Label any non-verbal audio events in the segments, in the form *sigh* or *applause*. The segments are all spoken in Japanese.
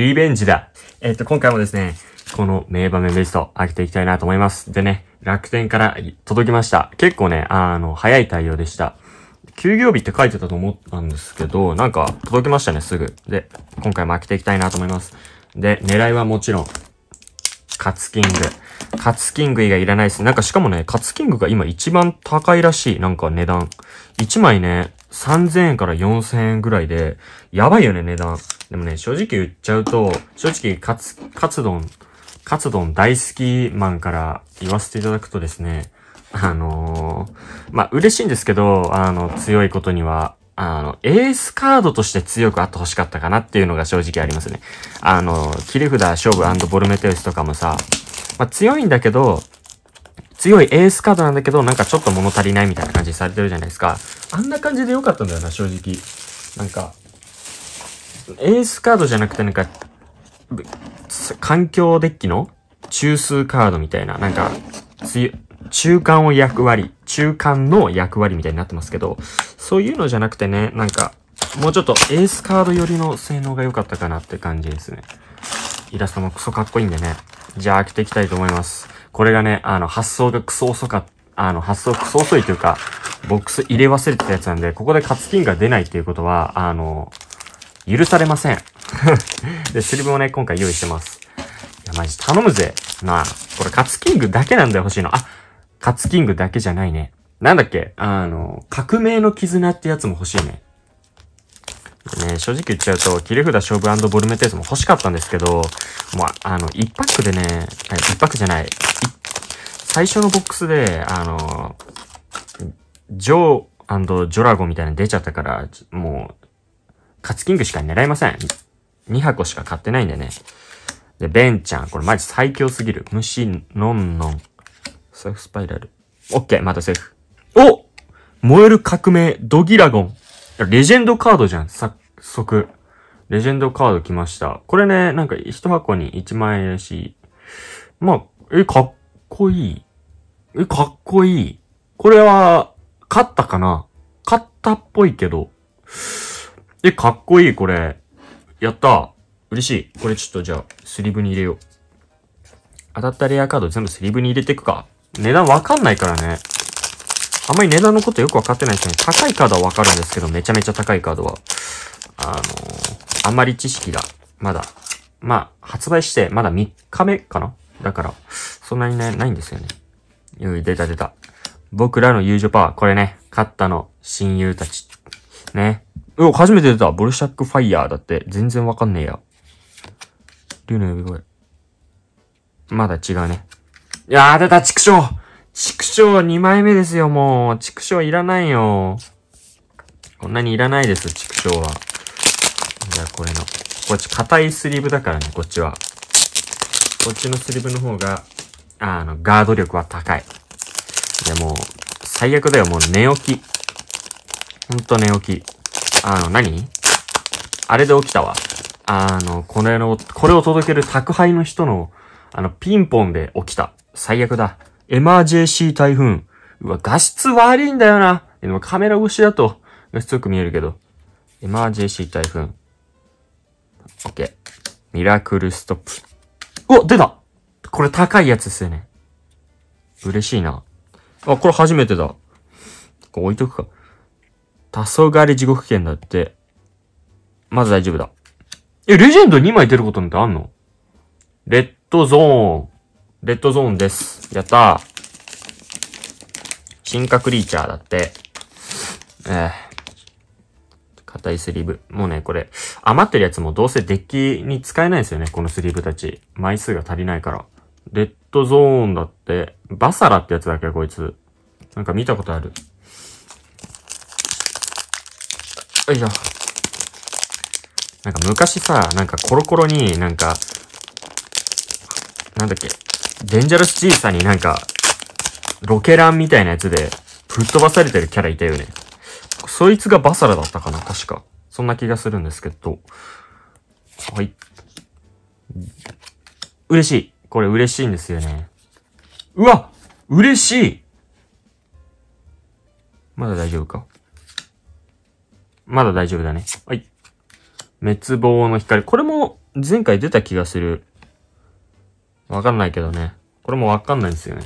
リベンジだ。えっと、今回もですね、この名場面ベスト、開けていきたいなと思います。でね、楽天から届きました。結構ね、あの、早い対応でした。休業日って書いてたと思ったんですけど、なんか届きましたね、すぐ。で、今回も開けていきたいなと思います。で、狙いはもちろん、カツキング。カツキング以外いらないですなんかしかもね、カツキングが今一番高いらしい。なんか値段。1枚ね、3000円から4000円ぐらいで、やばいよね、値段。でもね、正直言っちゃうと、正直、カツ、カツ丼、カツ丼大好きマンから言わせていただくとですね、*laughs* あのー、まあ、嬉しいんですけど、あの、強いことには、あの、エースカードとして強くあって欲しかったかなっていうのが正直ありますね。あの、切り札勝負ボルメテウスとかもさ、まあ、強いんだけど、強いエースカードなんだけど、なんかちょっと物足りないみたいな感じにされてるじゃないですか。あんな感じで良かったんだよな、正直。なんか、エースカードじゃなくてなんか、環境デッキの中枢カードみたいな、なんか、中間を役割、中間の役割みたいになってますけど、そういうのじゃなくてね、なんか、もうちょっとエースカード寄りの性能が良かったかなって感じですね。イラストもクソかっこいいんでね。じゃあ開けていきたいと思います。これがね、あの、発想がクソ遅かった、あの、発想クソ遅いというか、ボックス入れ忘れてたやつなんで、ここでカツキンが出ないっていうことは、あの、許されません。*laughs* で、スリムをね、今回用意してます。いや、マジ頼むぜ。なあ、これカツキングだけなんだよ、欲しいの。あ、カツキングだけじゃないね。なんだっけあの、革命の絆ってやつも欲しいね。ね、正直言っちゃうと、切れ札勝負ボルメテースも欲しかったんですけど、もう、あの、1パックでね、1パックじゃない、最初のボックスで、あの、ジョージョラゴみたいなの出ちゃったから、もう、カツキングしか狙いません。2箱しか買ってないんでね。で、ベンちゃん、これマジ最強すぎる。虫、ノンノン。セーフスパイラル。オッケー、またセーフ。お燃える革命、ドギラゴン。レジェンドカードじゃん。さ、速、レジェンドカード来ました。これね、なんか一箱に1万円やしまあ、え、かっこいい。え、かっこいい。これは、勝ったかな勝ったっぽいけど。え、かっこいい、これ。やった嬉しい。これちょっとじゃあ、スリーブに入れよう。当たったレアカード全部スリーブに入れていくか。値段わかんないからね。あんまり値段のことよくわかってないすね。高いカードはわかるんですけど、めちゃめちゃ高いカードは。あのー、あまり知識が、まだ、まあ、発売してまだ3日目かなだから、そんなにね、ないんですよね。よい、出た出た。僕らの友情パワー、これね、勝ったの親友たち。ね。うお、初めて出たボルシャックファイヤーだって、全然わかんねえや。竜の呼び声。まだ違うね。いやー、出た、畜生畜生2枚目ですよ、もう。畜生いらないよ。こんなにいらないです、畜生は。じゃあこれの。こっち硬いスリーブだからね、こっちは。こっちのスリーブの方が、あの、ガード力は高い。でもう、最悪だよ、もう寝起き。ほんと寝起き。あの、何あれで起きたわ。あの、これの、これを届ける宅配の人の、あの、ピンポンで起きた。最悪だ。エマージェシー台風。うわ、画質悪いんだよな。でもカメラ越しだと、画質よく見えるけど。エマージェシー台風。OK。ミラクルストップ。お出たこれ高いやつですよね。嬉しいな。あ、これ初めてだ。こ置いとくか。黄昏地獄剣だって。まず大丈夫だ。え、レジェンド2枚出ることなんてあんのレッドゾーン。レッドゾーンです。やったー。進化クリーチャーだって。ええー硬いスリーブ。もうね、これ、余ってるやつもどうせデッキに使えないですよね、このスリーブたち。枚数が足りないから。レッドゾーンだって、バサラってやつだっけ、こいつ。なんか見たことある。よいしょ。なんか昔さ、なんかコロコロになんか、なんだっけ、デンジャラスチーさんになんか、ロケランみたいなやつで、ぶっ飛ばされてるキャラいたよね。そいつがバサラだったかな確か。そんな気がするんですけど。はい。嬉しい。これ嬉しいんですよね。うわ嬉しいまだ大丈夫かまだ大丈夫だね。はい。滅亡の光。これも前回出た気がする。わかんないけどね。これもわかんないんですよね。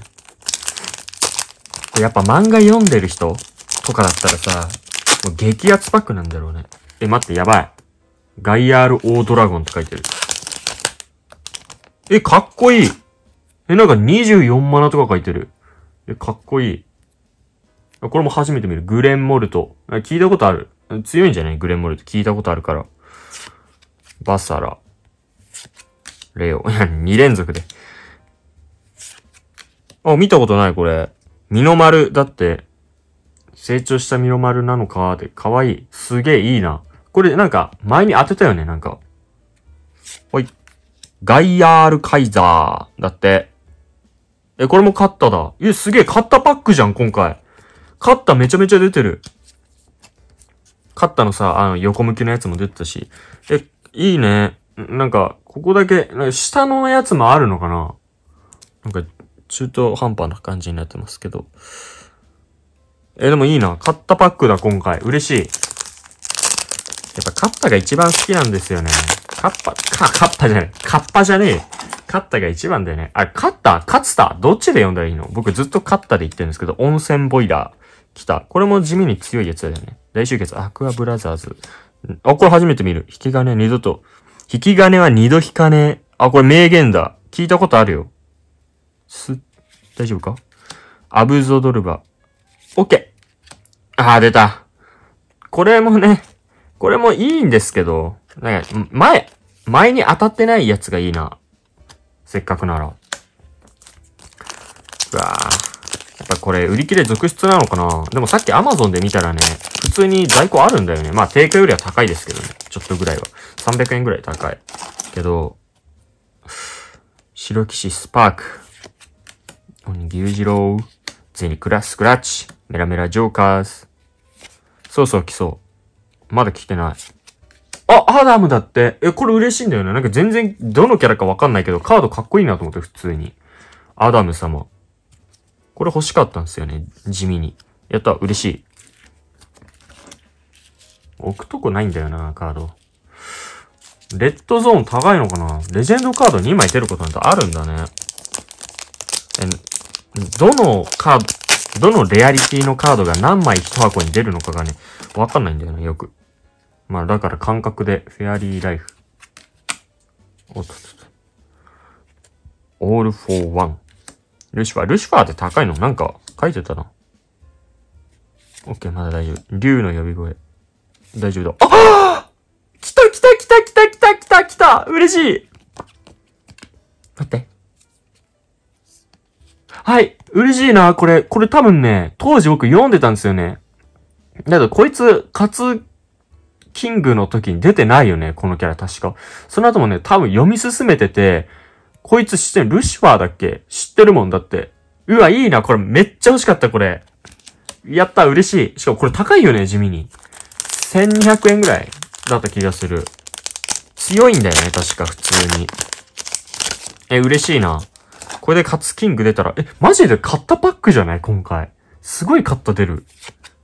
やっぱ漫画読んでる人とかだったらさ、もう激アツパックなんだろうね。え、待って、やばい。ガイアールオードラゴンって書いてる。え、かっこいい。え、なんか24マナとか書いてる。え、かっこいい。これも初めて見る。グレンモルト。聞いたことある。強いんじゃないグレンモルト。聞いたことあるから。バサラ。レオ。二2連続で。あ、見たことない、これ。ミノマル。だって、成長したミロマルなのか、で、かわいい。すげえいいな。これなんか、前に当てたよね、なんか。はい。ガイアールカイザー。だって。え、これもカッタだ。え、すげえ、カッタパックじゃん、今回。カッタめちゃめちゃ出てる。カッタのさ、あの、横向きのやつも出てたし。え、いいね。なんか、ここだけ、下のやつもあるのかななんか、中途半端な感じになってますけど。えでもいいな。買ったパックだ、今回。嬉しい。やっぱカッパが一番好きなんですよね。カッパ、か、カッパじゃない。カッパじゃねえ。カッタが一番だよね。あ、カッタ勝ツたどっちで呼んだらいいの僕ずっとカッタで言ってるんですけど、温泉ボイラー。来た。これも地味に強いやつだよね。大集結、アクアブラザーズ。あ、これ初めて見る。引き金二度と。引き金は二度引かねえ。あ、これ名言だ。聞いたことあるよ。す、大丈夫かアブゾドルバ。OK。あー、出た。これもね、これもいいんですけど、なんか、前、前に当たってないやつがいいな。せっかくなら。うわあ、やっぱこれ、売り切れ続出なのかなでもさっき Amazon で見たらね、普通に在庫あるんだよね。まあ、定価よりは高いですけどね。ちょっとぐらいは。300円ぐらい高い。けど、白騎士スパーク。牛次郎。ついにクラスクラッチメラメラジョーカーズそうそう来そう。まだ来てない。あ、アダムだって。え、これ嬉しいんだよね。なんか全然、どのキャラかわかんないけど、カードかっこいいなと思って、普通に。アダム様。これ欲しかったんですよね。地味に。やった、嬉しい。置くとこないんだよな、カード。レッドゾーン高いのかなレジェンドカード2枚出ることなんてあるんだね。どのカード、どのレアリティのカードが何枚一箱に出るのかがね、わかんないんだよね、よく。まあ、だから感覚で、フェアリーライフ。おっとっと。オールフォーワン。ルシファー。ルシファーって高いのなんか書いてたな。オッケー、まだ大丈夫。竜の呼び声。大丈夫だ。あ来た来た来た来た来た来た来た嬉しい待って。はい、嬉しいな、これ。これ多分ね、当時僕読んでたんですよね。だけど、こいつ、カツ、キングの時に出てないよね、このキャラ確か。その後もね、多分読み進めてて、こいつ知ってる、ルシファーだっけ知ってるもんだって。うわ、いいな、これめっちゃ欲しかった、これ。やった、嬉しい。しかもこれ高いよね、地味に。1200円ぐらいだった気がする。強いんだよね、確か、普通に。え、嬉しいな。これでカツキング出たら、え、マジで買ったパックじゃない今回。すごいカッた出る。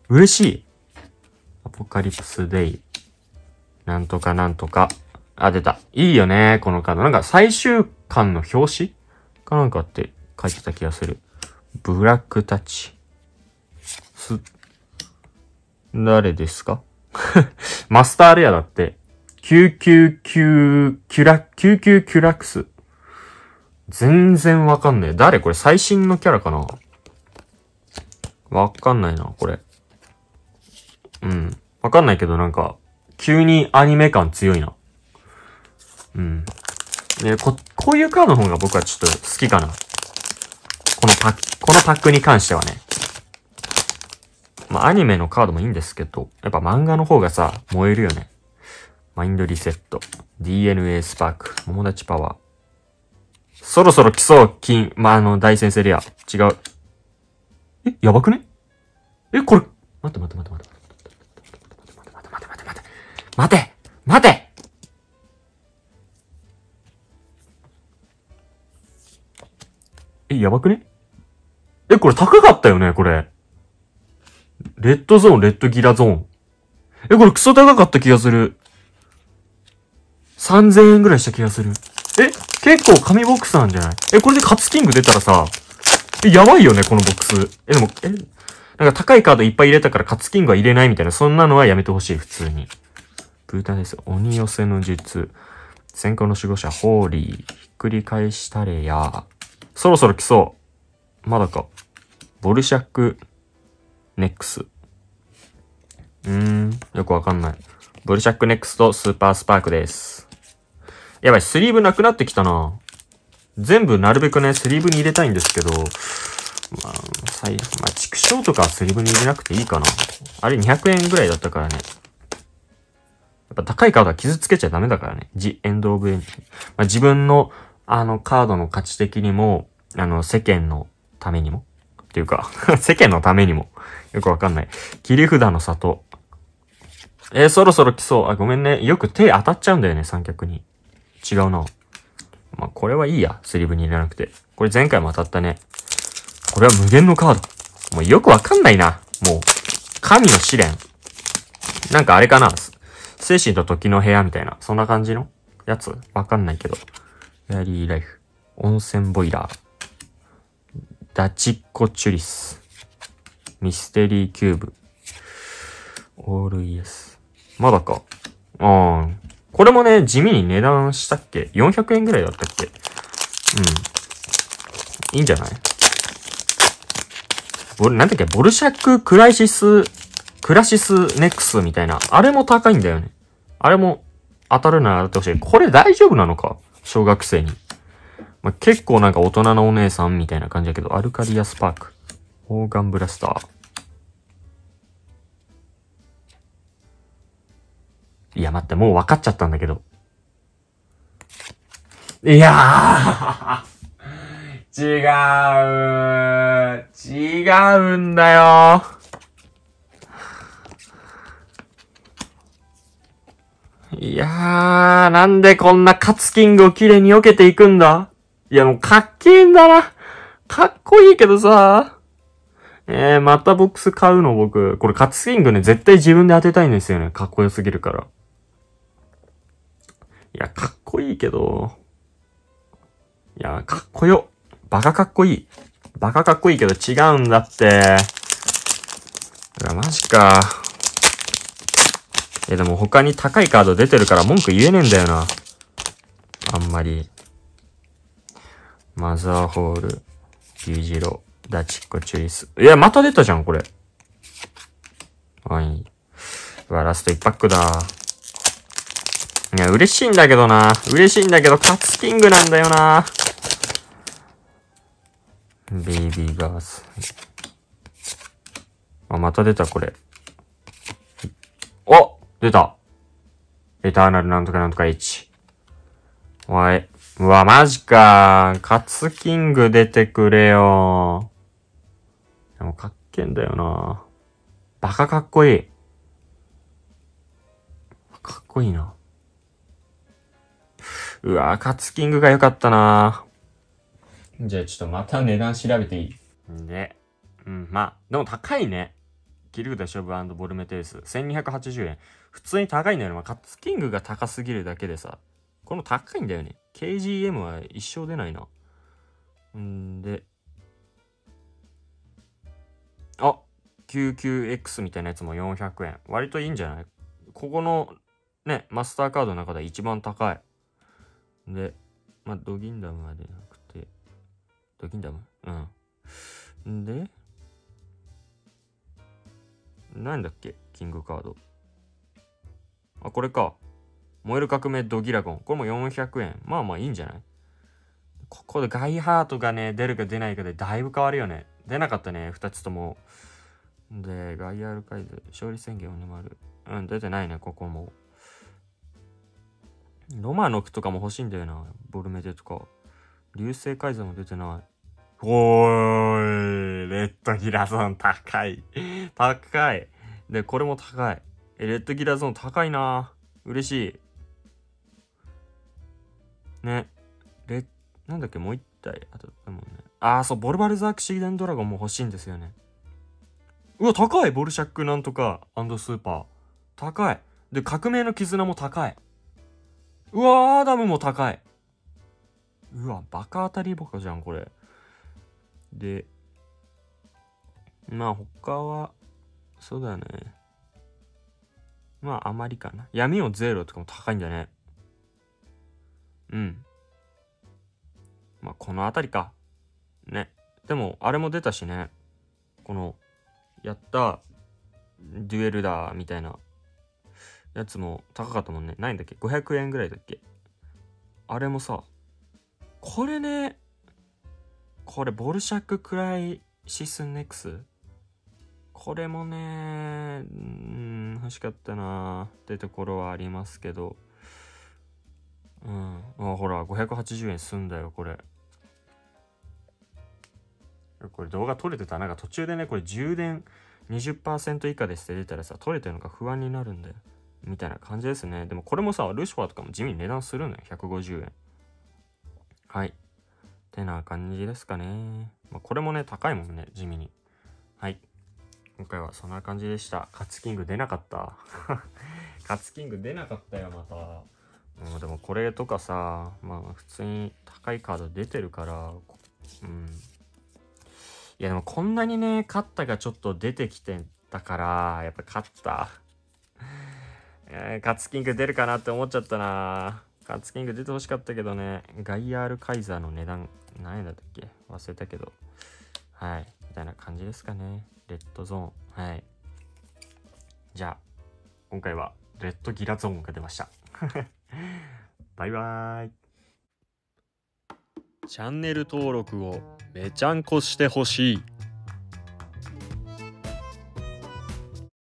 嬉しい。アポカリプスデイ。なんとかなんとか。あ、出た。いいよね、このカード。なんか最終巻の表紙かなんかって書いてた気がする。ブラックタッチ。す、誰ですか *laughs* マスターレアだって。999キュラ、99キュラックス。全然わかんねえ。誰これ最新のキャラかなわかんないな、これ。うん。わかんないけど、なんか、急にアニメ感強いな。うん。ね、こ、こういうカードの方が僕はちょっと好きかな。このパック、このパックに関してはね。まあ、アニメのカードもいいんですけど、やっぱ漫画の方がさ、燃えるよね。マインドリセット、DNA スパーク、友達パワー、そろそろ来そう、金。まあ、あの、大先生レア。違う。え、やばくねえ、これ。待って待って待って待って。待って待って待って待って。待て待てえ、やばくねえ、これ高かったよねこれ。レッドゾーン、レッドギラゾーン。え、これクソ高かった気がする。3000円ぐらいした気がする。え結構紙ボックスなんじゃないえ、これでカツキング出たらさ、え、やばいよね、このボックス。え、でも、え、なんか高いカードいっぱい入れたからカツキングは入れないみたいな、そんなのはやめてほしい、普通に。ブータンです。鬼寄せの術。先行の守護者、ホーリー。ひっくり返したれや。そろそろ来そう。まだか。ボルシャック、ネックス。うーん、よくわかんない。ボルシャックネックスとスーパースパークです。やばい、スリーブなくなってきたな。全部なるべくね、スリーブに入れたいんですけど、まあ、最、まあ、畜生とかスリーブに入れなくていいかな。あれ200円ぐらいだったからね。やっぱ高いカードは傷つけちゃダメだからね。ジ・エンド・オブ・エンジン。まあ、自分の、あの、カードの価値的にも、あの、世間のためにも。っていうか *laughs* 世間のためにも。よくわかんない。切り札の里。えー、そろそろ来そう。あ、ごめんね。よく手当たっちゃうんだよね、三脚に。違うな。まあ、これはいいや。スリーブに入れなくて。これ前回も当たったね。これは無限のカード。もうよくわかんないな。もう、神の試練。なんかあれかな。精神と時の部屋みたいな。そんな感じのやつわかんないけど。フェアリーライフ。温泉ボイラー。ダチッコチュリス。ミステリーキューブ。オールイエス。まだか。あー。これもね、地味に値段したっけ ?400 円ぐらいだったっけうん。いいんじゃない俺、なんだっけ、ボルシャッククライシス、クラシスネックスみたいな。あれも高いんだよね。あれも当たるなら当たってほしい。これ大丈夫なのか小学生に。まあ、結構なんか大人のお姉さんみたいな感じだけど、アルカリアスパーク。オーガンブラスター。いや、待って、もう分かっちゃったんだけど。いやー *laughs* 違う違うんだよいやー、なんでこんなカツキングを綺麗に避けていくんだいや、もうかっけえんだな。かっこいいけどさ。えー、またボックス買うの僕。これカツキングね、絶対自分で当てたいんですよね。かっこよすぎるから。いや、かっこいいけど、いや、かっこよ。バカかっこいい。バカかっこいいけど違うんだって。うわ、マジか。え、でも他に高いカード出てるから文句言えねえんだよな。あんまり。マザーホール、牛ジロ、ダチッコチュイス。いや、また出たじゃん、これ。はい。うわ、ラスト一パックだ。いや、嬉しいんだけどな。嬉しいんだけど、カツキングなんだよな。ベイビーバース。あ、また出た、これ。お出たエターナルなんとかなんとか H。おい。うわ、マジかカツキング出てくれよでもかっけんだよなバカかっこいい。かっこいいな。うわぁ、カツキングが良かったなじゃあちょっとまた値段調べていいね。うん、まあ、でも高いね。キルグダショブボルメテウス。1280円。普通に高いんだよまあ、カツキングが高すぎるだけでさ。この高いんだよね。KGM は一生出ないな。んで。あ !99X みたいなやつも400円。割といいんじゃないここのね、マスターカードの中で一番高い。で、まあ、ドギンダムはでなくて、ドギンダムうん。で、なんだっけキングカード。あ、これか。燃える革命ドギラゴン。これも400円。まあまあいいんじゃないここでガイハートがね、出るか出ないかでだいぶ変わるよね。出なかったね、2つとも。で、ガイアルカイズ、勝利宣言を沼る。うん、出てないね、ここも。ロマノクとかも欲しいんだよな。ボルメデとか。流星改造も出てない。おーい、レッドギラゾン高い。高い。で、これも高い。え、レッドギラゾン高いな。嬉しい。ね。レなんだっけ、もう一体当たったもんね。あー、そう、ボルバルザークシーデン・ドラゴンも欲しいんですよね。うわ、高いボルシャックなんとかスーパー。高い。で、革命の絆も高い。うわアダムも高い。うわ、バカ当たりバカじゃん、これ。で、まあ他は、そうだね。まああまりかな。闇をゼロとかも高いんじゃねうん。まあこの辺りか。ね。でも、あれも出たしね。この、やった、デュエルだ、みたいなやつも高かったもんね。ないんだっけ ?500 円ぐらいだっけあれもさ、これね、これボルシャッククライシスネクスこれもね、うん、欲しかったなってところはありますけど。うん。あ、ほら、580円すんだよ、これ。これ動画撮れてたなんか途中でね、これ充電20%以下ですって出たらさ、撮れてるのか不安になるんだよ。みたいな感じですね。でもこれもさ、ルシファーとかも地味に値段するのよ。150円。はい。ってな感じですかね。まあ、これもね、高いもんね、地味に。はい。今回はそんな感じでした。カツキング出なかった。*laughs* カツキング出なかったよ、また。うん、でもこれとかさ、まあ普通に高いカード出てるから、うん。いやでもこんなにね、勝ったがちょっと出てきてたから、やっぱ勝った。えッツキング出るかなって思っちゃったなカツキング出てほしかったけどね、ガイアールカイザーの値段、何円だったっけ忘れたけど。はい。みたいな感じですかね。レッドゾーン。はい。じゃあ、今回はレッドギラゾーンが出ました。*laughs* バイバーイ。チャンネル登録をめちゃんこしてほしい。